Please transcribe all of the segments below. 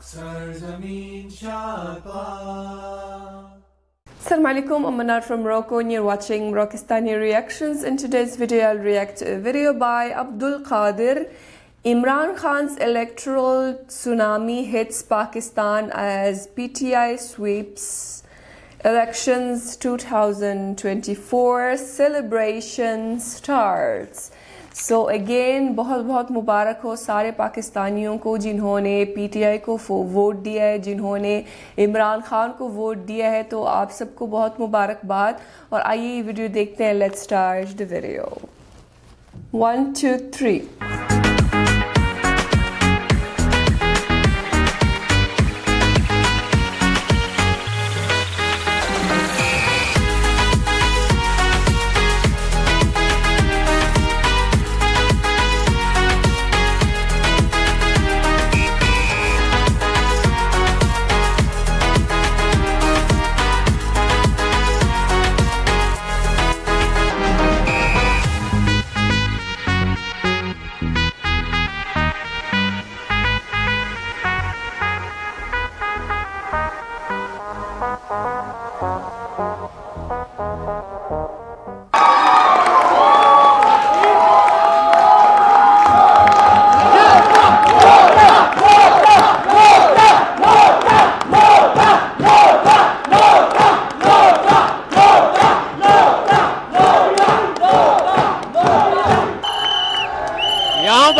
Assalamu alaikum, I'm Manar from Morocco and you're watching Morocistani Reactions. In today's video, I'll react to a video by Abdul Qadir. Imran Khan's electoral tsunami hits Pakistan as PTI sweeps elections 2024 celebration starts. So so again बहुत बहुत मुबारक हो सारे पाकिस्तानियों को जिन्होंने PTI को vote दिया है जिन्होंने इमरान खान को वोट दिया है तो आप सबको बहुत मुबारकबाद और आइए ये वीडियो देखते हैं let's start the video one two three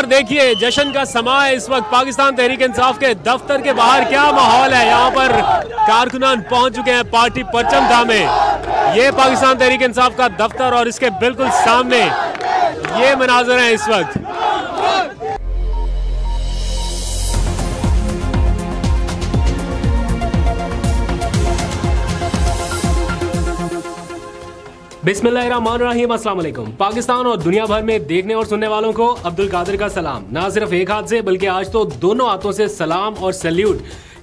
पर देखिए जश्न का समय इस वक्त पाकिस्तान तहरीक इंसाफ के दफ्तर के बाहर क्या माहौल है यहाँ पर कारकुनान पहुंच चुके हैं पार्टी परचम धामे ये पाकिस्तान तहरीक इंसाफ का दफ्तर और इसके बिल्कुल सामने ये मनाजर है इस वक्त बिस्मिल्लाम पाकिस्तान और दुनिया भर में देखने और सुनने वालों को अब्दुल कादिर का सलाम ना सिर्फ एक हाथ से बल्कि आज तो दोनों हाथों से सलाम और सल्यूट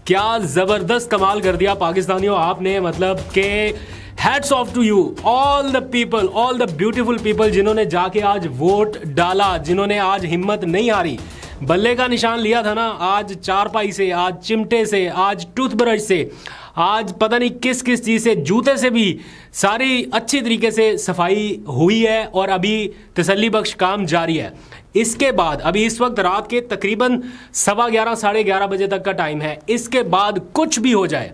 क्या जबरदस्त कमाल कर दिया पाकिस्तानियों आपने मतलब के hats off to you all the people all the beautiful people जिन्होंने जाके आज वोट डाला जिन्होंने आज हिम्मत नहीं हारी बल्ले का निशान लिया था ना आज चारपाई से आज चिमटे से आज टूथब्रश से आज पता नहीं किस किस चीज़ से जूते से भी सारी अच्छी तरीके से सफाई हुई है और अभी तसली बख्श काम जारी है इसके बाद अभी इस वक्त रात के तकरीबन सवा ग्यारह साढ़े ग्यारह बजे तक का टाइम है इसके बाद कुछ भी हो जाए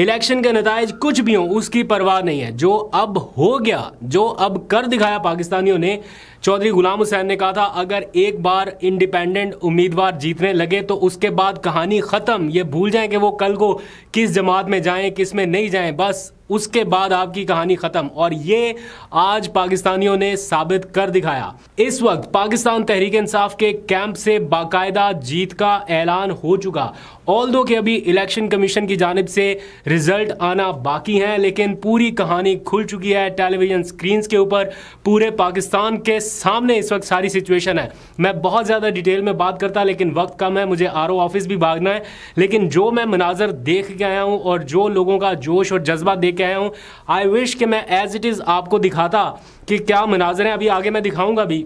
इलेक्शन के नतज कुछ भी हों उसकी परवाह नहीं है जो अब हो गया जो अब कर दिखाया पाकिस्तानियों ने चौधरी गुलाम हुसैन ने कहा था अगर एक बार इंडिपेंडेंट उम्मीदवार जीतने लगे तो उसके बाद कहानी ख़त्म ये भूल जाएं कि वो कल को किस जमात में जाएं किस में नहीं जाएं बस उसके बाद आपकी कहानी ख़त्म और ये आज पाकिस्तानियों ने साबित कर दिखाया इस वक्त पाकिस्तान तहरीक इंसाफ के कैंप से बाकायदा जीत का ऐलान हो चुका ऑल दो के अभी इलेक्शन कमीशन की जानब से रिजल्ट आना बाकी है लेकिन पूरी कहानी खुल चुकी है टेलीविज़न स्क्रीन के ऊपर पूरे पाकिस्तान के सामने इस वक्त सारी सिचुएशन है मैं बहुत ज़्यादा डिटेल में बात करता लेकिन वक्त कम है मुझे आर ऑफिस भी भागना है लेकिन जो मैं मनाजर देख के आया हूँ और जो लोगों का जोश और जज्बा देख लेके आया हूँ आई विश कि मैं एज़ इट इज़ आपको दिखाता कि क्या मनाजर हैं अभी आगे मैं दिखाऊँगा अभी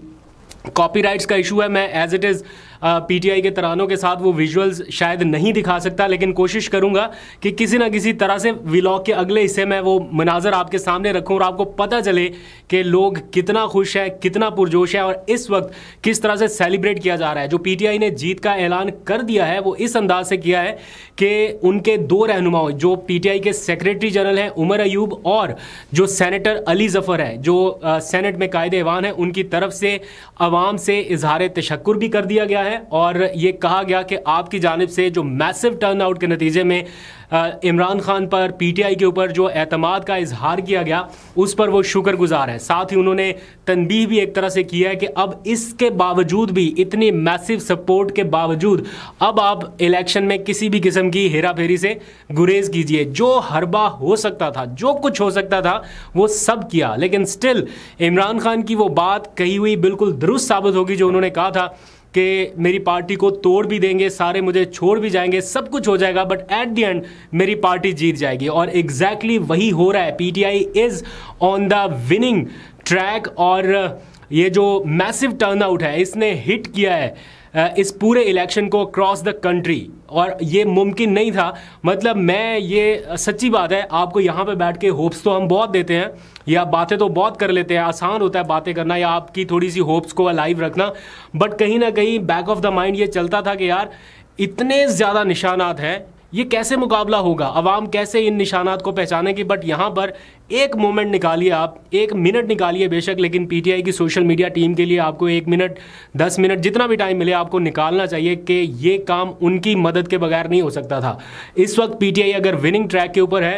कॉपीराइट्स का इशू है मैं एज़ इट इज़ पीटीआई के तरानों के साथ वो विजुअल्स शायद नहीं दिखा सकता लेकिन कोशिश करूँगा कि किसी ना किसी तरह से व्लॉग के अगले हिस्से में वो मनाजर आपके सामने रखूँ और आपको पता चले कि लोग कितना खुश है कितना पुरजोश है और इस वक्त किस तरह से सेलिब्रेट किया जा रहा है जो पी ने जीत का ऐलान कर दिया है वो इस अंदाज से किया है कि उनके दो रहनुमाओं जो पी के सेक्रेटरी जनरल हैं उमर अयूब और जो सैनिटर अली जफ़र है जो सेनेट में कायदे ऐवान है उनकी तरफ से आवाम से इजहार तशक् भी कर दिया गया है है और ये कहा गया कि आपकी जानब से जो मैसिव टर्न आउट के नतीजे में इमरान खान पर पीटीआई के ऊपर जो अहतमाद का इजहार किया गया उस पर वो शुक्रगुजार है साथ ही उन्होंने तनबीह भी एक तरह से किया है कि अब इसके बावजूद भी इतनी मैसिव सपोर्ट के बावजूद अब आप इलेक्शन में किसी भी किस्म की हेरा फेरी से गुरेज कीजिए जो हरबा हो सकता था जो कुछ हो सकता था वो सब किया लेकिन स्टिल इमरान खान की वो बात कही हुई बिल्कुल दुरुस्त साबित होगी जो उन्होंने कहा था कि मेरी पार्टी को तोड़ भी देंगे सारे मुझे छोड़ भी जाएंगे सब कुछ हो जाएगा बट एट दी एंड मेरी पार्टी जीत जाएगी और एग्जैक्टली exactly वही हो रहा है PTI is on the winning track और ये जो मैसिव टर्न आउट है इसने हिट किया है इस पूरे इलेक्शन को अक्रॉस द कंट्री और ये मुमकिन नहीं था मतलब मैं ये सच्ची बात है आपको यहाँ पे बैठ के होप्स तो हम बहुत देते हैं या बातें तो बहुत कर लेते हैं आसान होता है बातें करना या आपकी थोड़ी सी होप्स को अलाइव रखना बट कहीं ना कहीं बैक ऑफ द माइंड ये चलता था कि यार इतने ज़्यादा निशानात हैं ये कैसे मुकाबला होगा अवाम कैसे इन निशानात को पहचानेगी बट यहाँ पर एक मोमेंट निकालिए आप एक मिनट निकालिए बेशक लेकिन पीटीआई की सोशल मीडिया टीम के लिए आपको एक मिनट दस मिनट जितना भी टाइम मिले आपको निकालना चाहिए कि ये काम उनकी मदद के बगैर नहीं हो सकता था इस वक्त पीटीआई अगर विनिंग ट्रैक के ऊपर है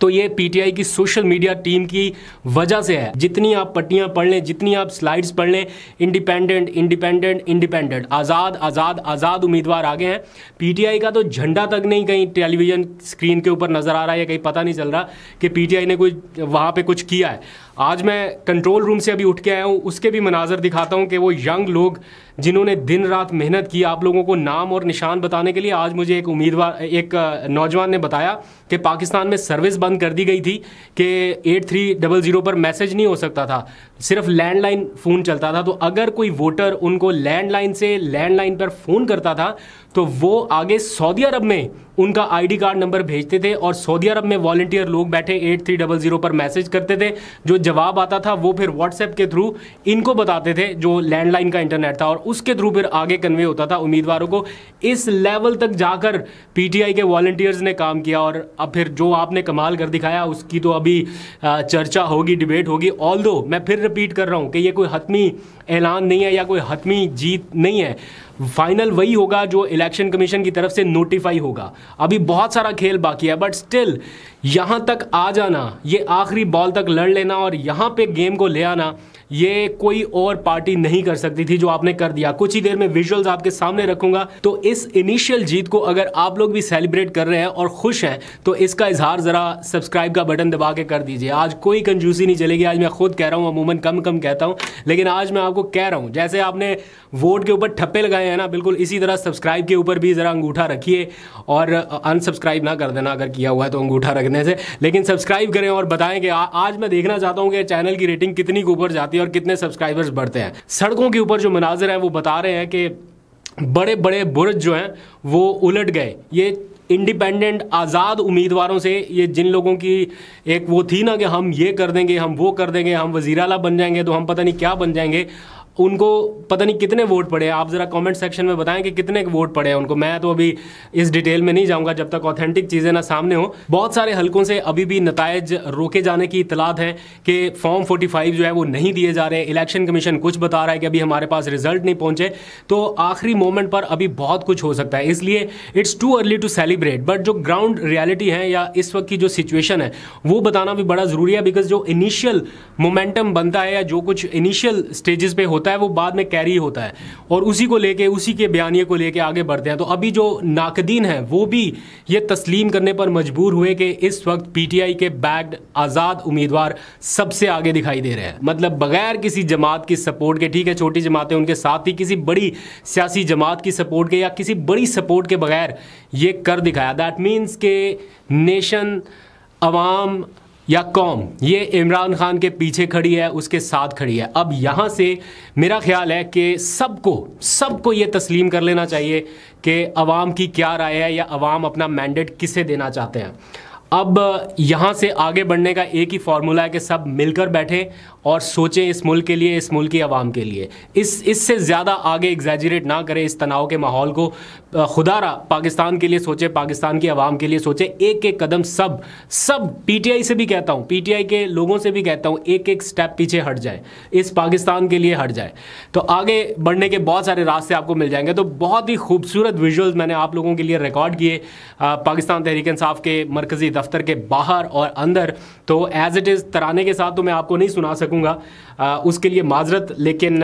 तो ये पीटीआई की सोशल मीडिया टीम की वजह से है जितनी आप पट्टियां पढ़ लें जितनी आप स्लाइड्स पढ़ लें इंडिपेंडेंट इंडिपेंडेंट इंडिपेंडेंट आज़ाद आज़ाद आज़ाद उम्मीदवार आगे हैं पीटीआई का तो झंडा तक नहीं कहीं टेलीविजन स्क्रीन के ऊपर नज़र आ रहा है या कहीं पता नहीं चल रहा कि पीटीआई ने कोई वहाँ पर कुछ किया है आज मैं कंट्रोल रूम से अभी उठ के आया हूँ उसके भी मनाजर दिखाता हूँ कि वो यंग लोग जिन्होंने दिन रात मेहनत की आप लोगों को नाम और निशान बताने के लिए आज मुझे एक उम्मीदवार एक नौजवान ने बताया कि पाकिस्तान में सर्विस बंद कर दी गई थी कि एट थ्री डबल ज़ीरो पर मैसेज नहीं हो सकता था सिर्फ लैंडलाइन फ़ोन चलता था तो अगर कोई वोटर उनको लैंडलाइन से लैंडलाइन पर फ़ोन करता था तो वो आगे सऊदी अरब में उनका आईडी कार्ड नंबर भेजते थे और सऊदी अरब में वॉल्टियर लोग बैठे एट थ्री डबल ज़ीरो पर मैसेज करते थे जो जवाब आता था वो फिर व्हाट्सएप के थ्रू इनको बताते थे जो लैंडलाइन का इंटरनेट था और उसके थ्रू फिर आगे कन्वे होता था उम्मीदवारों को इस लेवल तक जाकर पीटीआई के वॉल्टियर्स ने काम किया और अब फिर जो आपने कमाल कर दिखाया उसकी तो अभी चर्चा होगी डिबेट होगी ऑल मैं फिर रिपीट कर रहा हूँ कि ये कोई हतमी ऐलान नहीं है या कोई हतमी जीत नहीं है फाइनल वही होगा जो इलेक्शन कमीशन की तरफ से नोटिफाई होगा अभी बहुत सारा खेल बाकी है बट स्टिल यहाँ तक आ जाना ये आखिरी बॉल तक लड़ लेना और यहाँ पे गेम को ले आना ये कोई और पार्टी नहीं कर सकती थी जो आपने कर दिया कुछ ही देर में विजुअल्स आपके सामने रखूंगा तो इस इनिशियल जीत को अगर आप लोग भी सेलिब्रेट कर रहे हैं और खुश हैं तो इसका इजहार ज़रा सब्सक्राइब का बटन दबा के कर दीजिए आज कोई कंजूसी नहीं चलेगी आज मैं खुद कह रहा हूँ अमूमन कम कम कहता हूँ लेकिन आज मैं आपको कह रहा हूँ जैसे आपने वोट के ऊपर ठप्पे लगाए हैं ना बिल्कुल इसी तरह सब्सक्राइब के ऊपर भी ज़रा अंगूठा रखिए और अनसब्सक्राइब ना कर देना अगर किया हुआ है तो अंगूठा रखने से लेकिन सब्सक्राइब करें और बताएं कि आज मैं देखना चाहता हूँ कि चैनल की रेटिंग कितनी ऊपर जाती है और कितने सब्सक्राइबर्स बढ़ते हैं सड़कों के ऊपर जो मनाजिर हैं वो बता रहे हैं कि बड़े बड़े बुरज जो हैं वो उलट गए ये इंडिपेंडेंट आज़ाद उम्मीदवारों से ये जिन लोगों की एक वो थी ना कि हम ये कर देंगे हम वो कर देंगे हम वजीराला बन जाएंगे तो हम पता नहीं क्या बन जाएंगे उनको पता नहीं कितने वोट पड़े आप ज़रा कमेंट सेक्शन में बताएं कि कितने वोट पड़े हैं उनको मैं तो अभी इस डिटेल में नहीं जाऊंगा जब तक ऑथेंटिक चीज़ें ना सामने हो बहुत सारे हलकों से अभी भी नतज रोके जाने की इतलात हैं कि फॉर्म 45 जो है वो नहीं दिए जा रहे हैं इलेक्शन कमीशन कुछ बता रहा है कि अभी हमारे पास रिजल्ट नहीं पहुंचे तो आखिरी मोमेंट पर अभी बहुत कुछ हो सकता है इसलिए it's too early to celebrate but जो ग्राउंड रियलिटी है या इस वक्त की जो सिचुएशन है वो बताना भी बड़ा ज़रूरी है बिकॉज जो इनिशियल मोमेंटम बनता है या जो कुछ इनिशियल स्टेजेस पे होता है वो बाद में कैरी होता है और उसी को लेके उसी के बयानी को लेके आगे बढ़ते हैं तो अभी जो नाकदीन हैं वो भी ये तस्लीम करने पर मजबूर हुए कि इस वक्त पीटीआई के बैग्ड आज़ाद उम्मीदवार सबसे आगे दिखाई दे रहे हैं मतलब बगैर किसी जमात की सपोर्ट के ठीक है छोटी जमातें उनके साथ ही किसी बड़ी सियासी जमात की सपोर्ट के या किसी बड़ी सपोर्ट के बगैर ये कर दिखाया दैट मीन्स के नेशन आवाम या कौम ये इमरान खान के पीछे खड़ी है उसके साथ खड़ी है अब यहाँ से मेरा ख्याल है कि सबको सबको ये तस्लीम कर लेना चाहिए कि अवाम की क्या राय है या अवाम अपना मैंडेट किसे देना चाहते हैं अब यहाँ से आगे बढ़ने का एक ही फार्मूला है कि सब मिलकर बैठें और सोचें इस मुल्क के लिए इस मुल्क की आवाम के लिए इस इससे ज़्यादा आगे एग्जैजरेट ना करें इस तनाव के माहौल को खुदारा पाकिस्तान के लिए सोचे पाकिस्तान की आवाम के लिए सोचे एक एक कदम सब सब पीटीआई से भी कहता हूँ पीटीआई के लोगों से भी कहता हूँ एक एक स्टेप पीछे हट जाए इस पाकिस्तान के लिए हट जाए तो आगे बढ़ने के बहुत सारे रास्ते आपको मिल जाएंगे तो बहुत ही खूबसूरत विजुअल्स मैंने आप लोगों के लिए रिकॉर्ड किए पाकिस्तान तहरीक इंसाफ के मरकज़ी दफ्तर के बाहर और अंदर तो एज़ इट इज़ तराने के साथ तो मैं आपको नहीं सुना सकूँगा उसके लिए माजरत लेकिन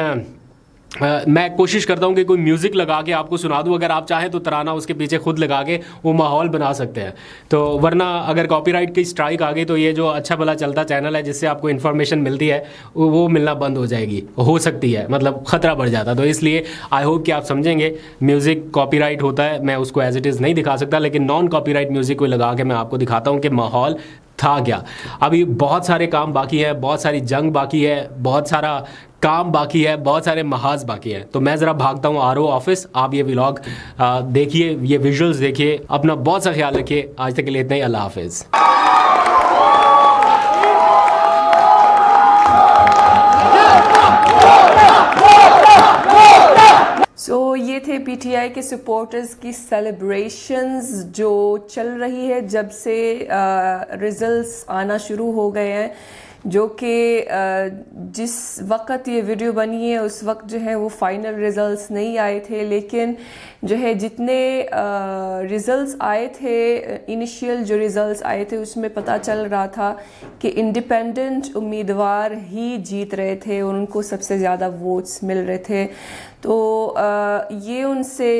आ, मैं कोशिश करता हूँ कि कोई म्यूज़िक लगा के आपको सुना दूँ अगर आप चाहें तो तराना उसके पीछे खुद लगा के वो माहौल बना सकते हैं तो वरना अगर कॉपीराइट की स्ट्राइक आ गई तो ये जो अच्छा भला चलता चैनल है जिससे आपको इन्फॉर्मेशन मिलती है वो मिलना बंद हो जाएगी हो सकती है मतलब ख़तरा बढ़ जाता तो इसलिए आई होप कि आप समझेंगे म्यूज़िक कॉपी होता है मैं उसको एज इट इज़ नहीं दिखा सकता लेकिन नॉन कॉपी म्यूज़िक को लगा के मैं आपको दिखाता हूँ कि माहौल था क्या अभी बहुत सारे काम बाकी है बहुत सारी जंग बाकी है बहुत सारा काम बाकी है बहुत सारे महाज बाकी हैं तो मैं ज़रा भागता हूँ आर ऑफिस आप ये व्लॉग देखिए ये विजुअल्स देखिए अपना बहुत सा ख्याल रखिए आज तक के लिए इतना ही अल्लाह हाफिज़ सो पीटीआई के सपोर्टर्स की सेलिब्रेशंस जो चल रही है जब से रिजल्ट्स आना शुरू हो गए हैं जो कि जिस वक्त ये वीडियो बनी है उस वक्त जो है वो फाइनल रिज़ल्ट्स नहीं आए थे लेकिन जो है जितने रिज़ल्ट्स आए थे इनिशियल जो रिज़ल्ट्स आए थे उसमें पता चल रहा था कि इंडिपेंडेंट उम्मीदवार ही जीत रहे थे और उनको सबसे ज़्यादा वोट्स मिल रहे थे तो ये उनसे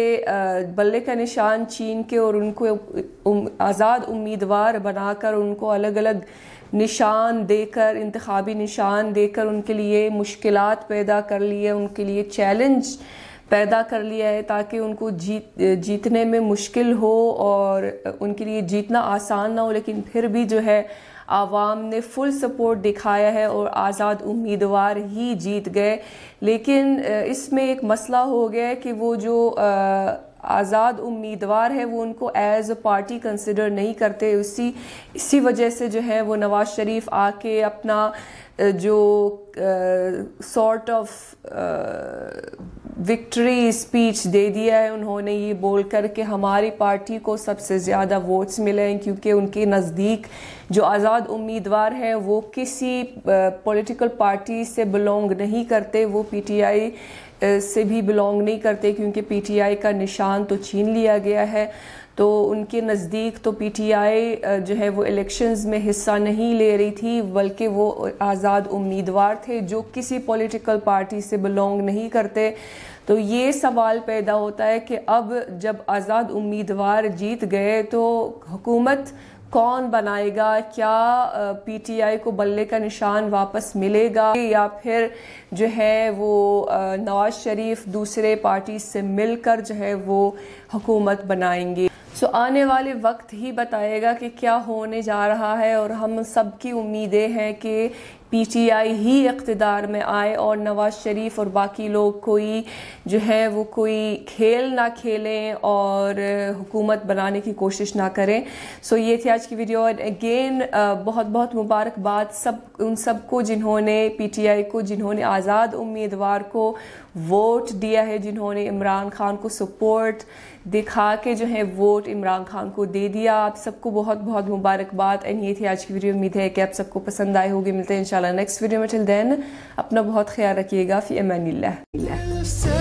बल्ले का निशान चीन के और उनको आज़ाद उम्मीदवार बनाकर उनको अलग अलग निशान देकर इंतबी निशान देकर उनके लिए मुश्किल पैदा कर लिए उनके लिए चैलेंज पैदा कर लिया है ताकि उनको जीत जीतने में मुश्किल हो और उनके लिए जीतना आसान ना हो लेकिन फिर भी जो है आवाम ने फुल सपोर्ट दिखाया है और आज़ाद उम्मीदवार ही जीत गए लेकिन इसमें एक मसला हो गया कि वो जो आ, आज़ाद उम्मीदवार है वो उनको एज अ पार्टी कंसिडर नहीं करते उसी इसी वजह से जो है वो नवाज़ शरीफ आके अपना जो सॉर्ट ऑफ विक्ट्री स्पीच दे दिया है उन्होंने ये बोल कर के हमारी पार्टी को सबसे ज़्यादा वोट्स मिले हैं क्योंकि उनके नज़दीक जो आज़ाद उम्मीदवार हैं वो किसी पॉलिटिकल पार्टी से बिलोंग नहीं करते वो पीटीआई से भी बिलोंग नहीं करते क्योंकि पीटीआई का निशान तो छीन लिया गया है तो उनके नज़दीक तो पीटीआई जो है वो इलेक्शंस में हिस्सा नहीं ले रही थी बल्कि वो आज़ाद उम्मीदवार थे जो किसी पॉलिटिकल पार्टी से बिलोंग नहीं करते तो ये सवाल पैदा होता है कि अब जब आज़ाद उम्मीदवार जीत गए तो हुकूमत कौन बनाएगा क्या पीटीआई को बल्ले का निशान वापस मिलेगा या फिर जो है वो नवाज शरीफ दूसरे पार्टी से मिलकर जो है वो हुकूमत बनाएंगे सो आने वाले वक्त ही बताएगा कि क्या होने जा रहा है और हम सब की उम्मीदें हैं कि पीटीआई ही इकतदार में आए और नवाज शरीफ और बाकी लोग कोई जो है वो कोई खेल ना खेलें और हुकूमत बनाने की कोशिश ना करें सो so ये थी आज की वीडियो और अगेन बहुत बहुत मुबारकबाद सब उन सब को जिन्होंने पीटीआई को जिन्होंने आज़ाद उम्मीदवार को वोट दिया है जिन्होंने इमरान खान को सपोर्ट दिखा के जो है वोट इमरान खान को दे दिया आप सबको बहुत बहुत मुबारकबाद एंड ये थी आज की वीडियो उम्मीद है कि आप सबको पसंद आए होगी मिलते हैं इंशाल्लाह नेक्स्ट वीडियो में टिल देन अपना बहुत ख्याल रखिएगा फी अमान